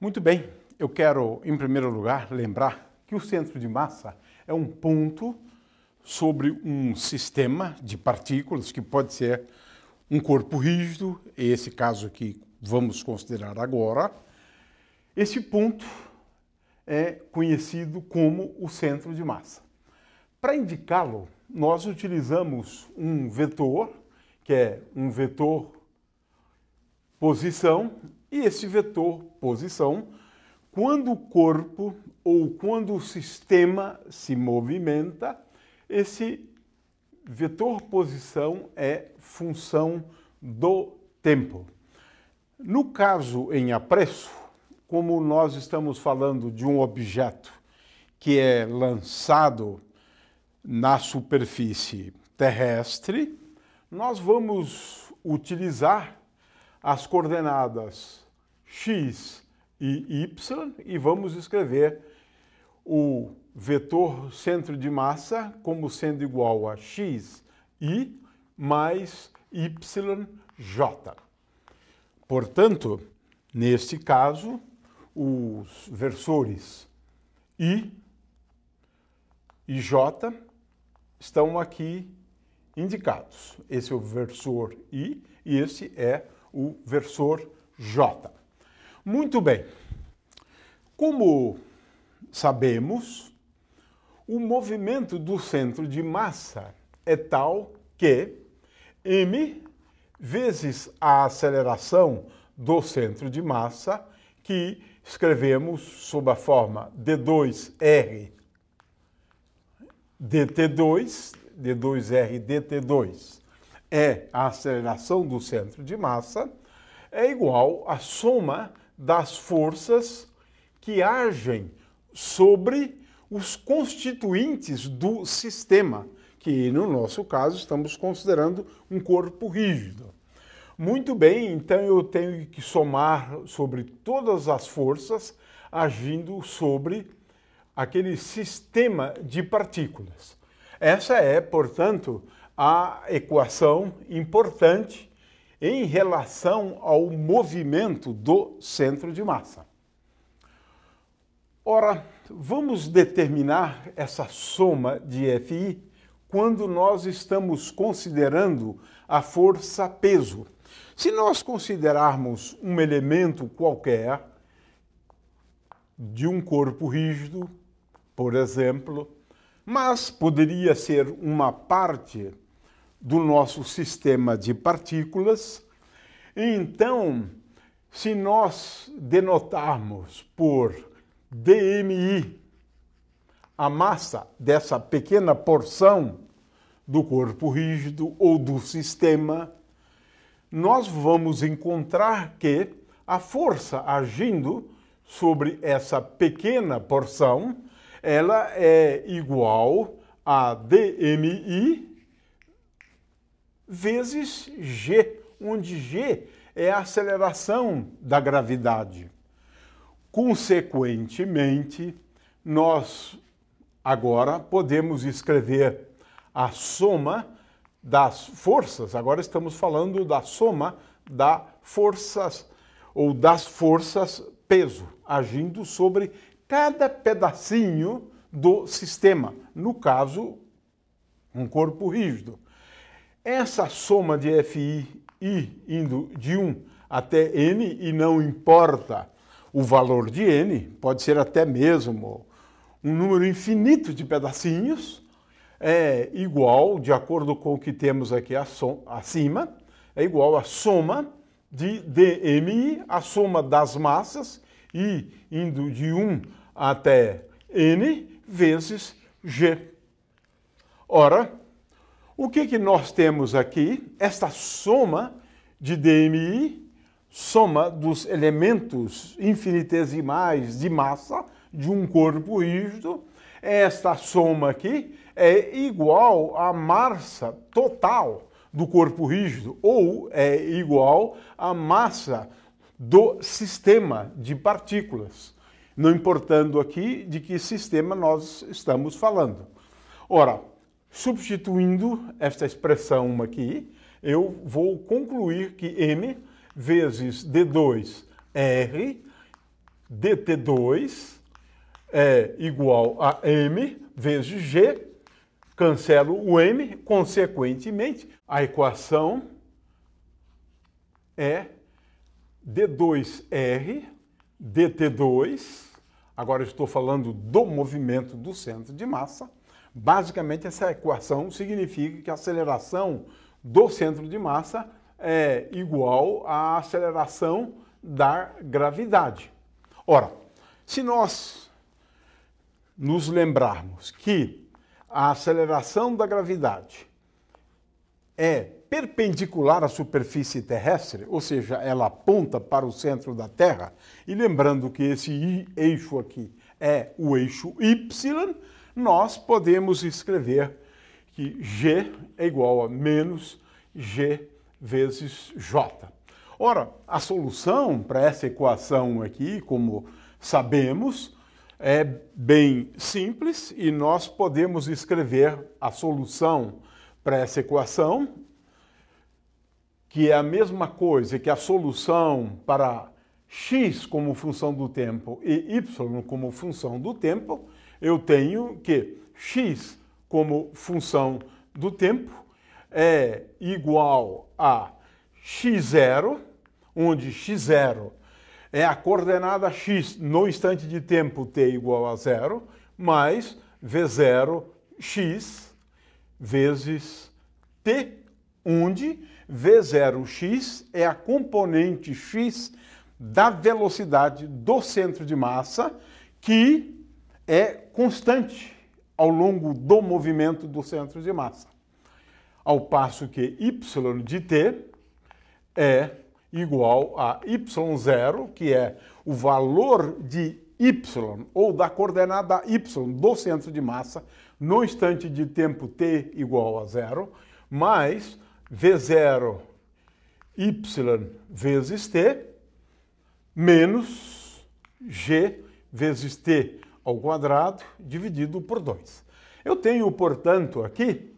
Muito bem, eu quero, em primeiro lugar, lembrar que o centro de massa é um ponto sobre um sistema de partículas que pode ser um corpo rígido, esse caso que vamos considerar agora. Esse ponto é conhecido como o centro de massa. Para indicá-lo, nós utilizamos um vetor, que é um vetor posição e esse vetor posição, quando o corpo ou quando o sistema se movimenta, esse vetor posição é função do tempo. No caso em apreço, como nós estamos falando de um objeto que é lançado na superfície terrestre, nós vamos utilizar as coordenadas x e y e vamos escrever o vetor centro de massa como sendo igual a x i mais yj. Portanto, neste caso, os versores i e j estão aqui indicados. Esse é o versor i e esse é o versor j. Muito bem. Como sabemos, o movimento do centro de massa é tal que m vezes a aceleração do centro de massa, que escrevemos sob a forma d2r dt2, d2r dt2 é a aceleração do centro de massa, é igual à soma das forças que agem sobre os constituintes do sistema, que no nosso caso estamos considerando um corpo rígido. Muito bem, então eu tenho que somar sobre todas as forças agindo sobre aquele sistema de partículas. Essa é, portanto, a equação importante em relação ao movimento do centro de massa. Ora, vamos determinar essa soma de Fi quando nós estamos considerando a força peso. Se nós considerarmos um elemento qualquer de um corpo rígido, por exemplo, mas poderia ser uma parte do nosso sistema de partículas. Então, se nós denotarmos por DMI a massa dessa pequena porção do corpo rígido ou do sistema, nós vamos encontrar que a força agindo sobre essa pequena porção, ela é igual a DMI vezes g, onde g é a aceleração da gravidade. Consequentemente, nós agora podemos escrever a soma das forças, agora estamos falando da soma das forças ou das forças peso agindo sobre cada pedacinho do sistema, no caso, um corpo rígido. Essa soma de FI i indo de 1 até n e não importa o valor de n, pode ser até mesmo um número infinito de pedacinhos, é igual, de acordo com o que temos aqui acima, é igual à soma de dmi, a soma das massas, i indo de 1 até n, vezes g. Ora, o que, que nós temos aqui? Esta soma de DMI, soma dos elementos infinitesimais de massa de um corpo rígido, esta soma aqui é igual à massa total do corpo rígido ou é igual à massa do sistema de partículas, não importando aqui de que sistema nós estamos falando. Ora, Substituindo esta expressão aqui, eu vou concluir que M vezes D2 R DT2 é igual a M vezes G, cancelo o M, consequentemente, a equação é D2R DT2, agora estou falando do movimento do centro de massa, Basicamente, essa equação significa que a aceleração do centro de massa é igual à aceleração da gravidade. Ora, se nós nos lembrarmos que a aceleração da gravidade é perpendicular à superfície terrestre, ou seja, ela aponta para o centro da Terra, e lembrando que esse eixo aqui é o eixo Y, nós podemos escrever que G é igual a menos G vezes J. Ora, a solução para essa equação aqui, como sabemos, é bem simples e nós podemos escrever a solução para essa equação, que é a mesma coisa que a solução para x como função do tempo e y como função do tempo, eu tenho que x como função do tempo é igual a x0, onde x0 é a coordenada x no instante de tempo t igual a zero, mais v0 x vezes t, onde v0x é a componente x da velocidade do centro de massa que é constante ao longo do movimento do centro de massa. Ao passo que y de t é igual a y0, que é o valor de y ou da coordenada y do centro de massa no instante de tempo t igual a zero, mais v0 y vezes t menos g vezes t ao quadrado dividido por 2. Eu tenho, portanto, aqui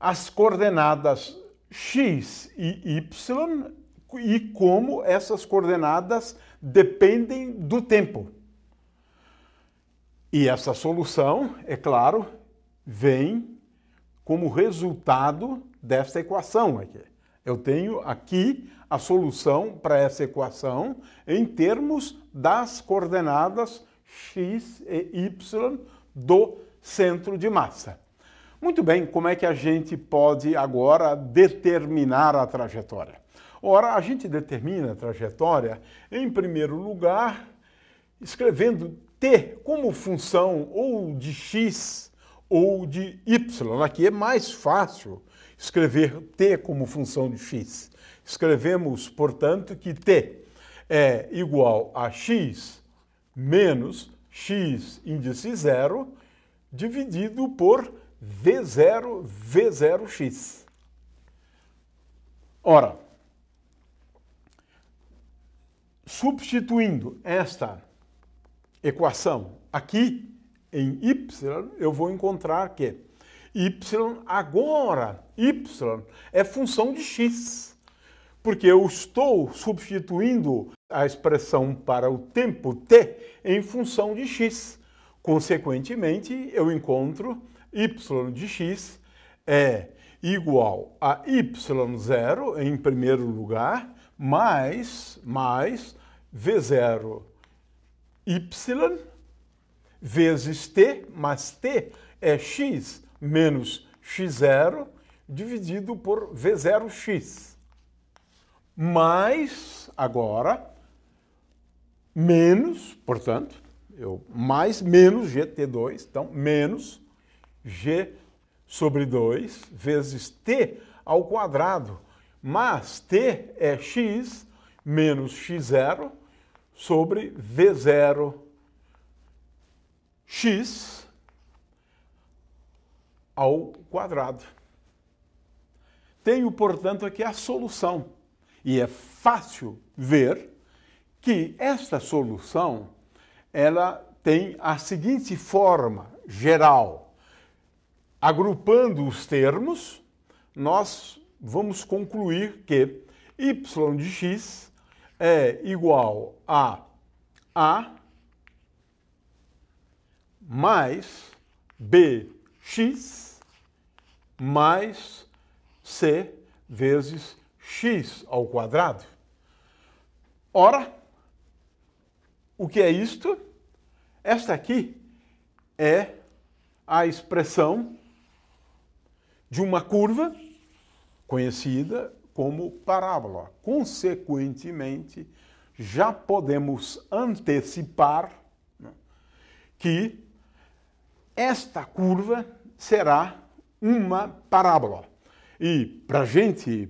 as coordenadas x e y e como essas coordenadas dependem do tempo. E essa solução, é claro, vem como resultado dessa equação aqui. Eu tenho aqui a solução para essa equação em termos das coordenadas x e y do centro de massa. Muito bem, como é que a gente pode agora determinar a trajetória? Ora, a gente determina a trajetória, em primeiro lugar, escrevendo t como função ou de x ou de y. Aqui é mais fácil escrever t como função de x. Escrevemos, portanto, que t é igual a x menos x índice zero dividido por V0 V0x. Ora, substituindo esta equação aqui em y, eu vou encontrar que y agora, y é função de x, porque eu estou substituindo a expressão para o tempo t em função de x. Consequentemente, eu encontro y de x é igual a y0 em primeiro lugar, mais, mais v0 y vezes t, mas t é x menos x0 dividido por v0x. Mais, agora, menos, portanto, eu, mais menos GT2, então menos G sobre 2 vezes T ao quadrado, mas T é X menos X0 sobre V0 X ao quadrado. Tenho, portanto, aqui a solução. E é fácil ver que esta solução ela tem a seguinte forma geral. Agrupando os termos, nós vamos concluir que y de x é igual a a mais bx mais c vezes x ao quadrado. Ora, o que é isto? Esta aqui é a expressão de uma curva conhecida como parábola. Consequentemente, já podemos antecipar né, que esta curva será uma parábola. E para a gente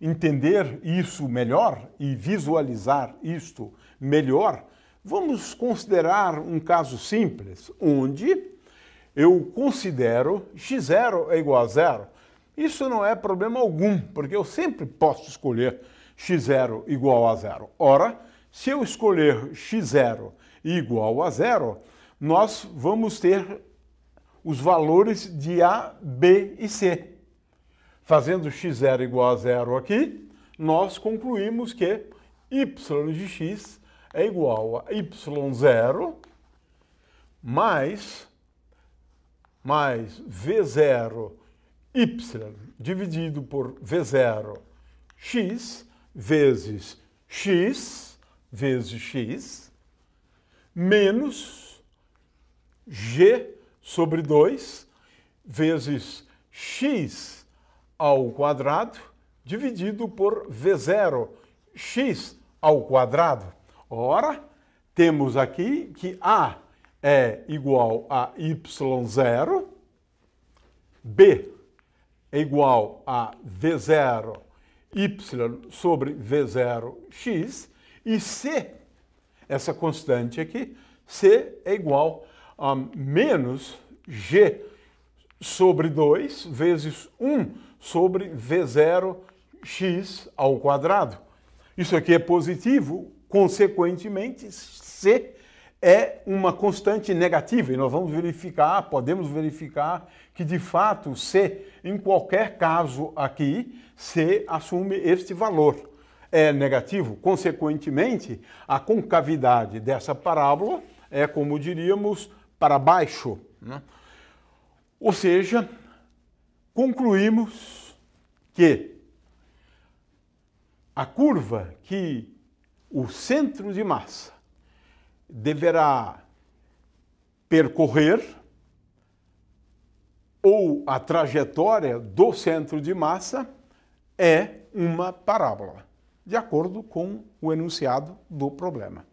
entender isso melhor e visualizar isto melhor, Vamos considerar um caso simples, onde eu considero x0 é igual a zero. Isso não é problema algum, porque eu sempre posso escolher x0 igual a zero. Ora, se eu escolher x0 igual a zero, nós vamos ter os valores de A, B e C. Fazendo x0 igual a zero aqui, nós concluímos que y de x é igual a y0 mais, mais v0 y dividido por v0 x vezes x vezes x menos g sobre 2 vezes x ao quadrado dividido por v0 x ao quadrado. Ora, temos aqui que A é igual a Y0, B é igual a V0, Y sobre V0x, e C, essa constante aqui, C é igual a menos G sobre 2 vezes 1 sobre V0x ao quadrado. Isso aqui é positivo, Consequentemente, C é uma constante negativa e nós vamos verificar, podemos verificar que de fato C, em qualquer caso aqui, C assume este valor. É negativo, consequentemente, a concavidade dessa parábola é, como diríamos, para baixo. Né? Ou seja, concluímos que a curva que o centro de massa deverá percorrer ou a trajetória do centro de massa é uma parábola, de acordo com o enunciado do problema.